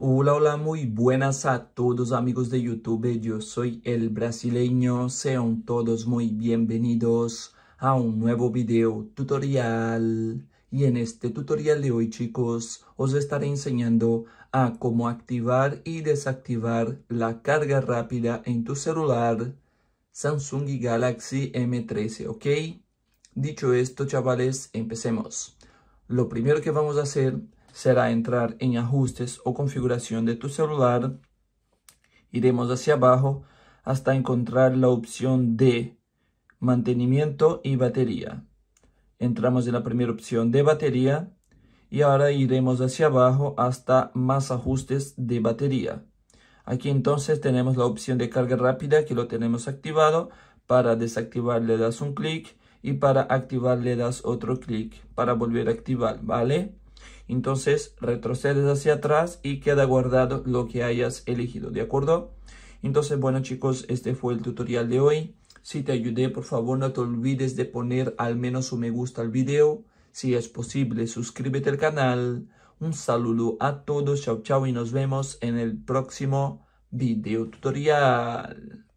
Hola, hola, muy buenas a todos amigos de YouTube. Yo soy el brasileño. Sean todos muy bienvenidos a un nuevo video tutorial. Y en este tutorial de hoy, chicos, os estaré enseñando a cómo activar y desactivar la carga rápida en tu celular Samsung Galaxy M13, ¿ok? Dicho esto, chavales, empecemos. Lo primero que vamos a hacer será entrar en ajustes o configuración de tu celular. Iremos hacia abajo hasta encontrar la opción de mantenimiento y batería. Entramos en la primera opción de batería y ahora iremos hacia abajo hasta más ajustes de batería. Aquí entonces tenemos la opción de carga rápida que lo tenemos activado. Para desactivar le das un clic y para activar le das otro clic para volver a activar, ¿vale? Entonces retrocedes hacia atrás y queda guardado lo que hayas elegido, ¿de acuerdo? Entonces, bueno chicos, este fue el tutorial de hoy. Si te ayudé, por favor no te olvides de poner al menos un me gusta al video. Si es posible, suscríbete al canal. Un saludo a todos, chao chao y nos vemos en el próximo video tutorial.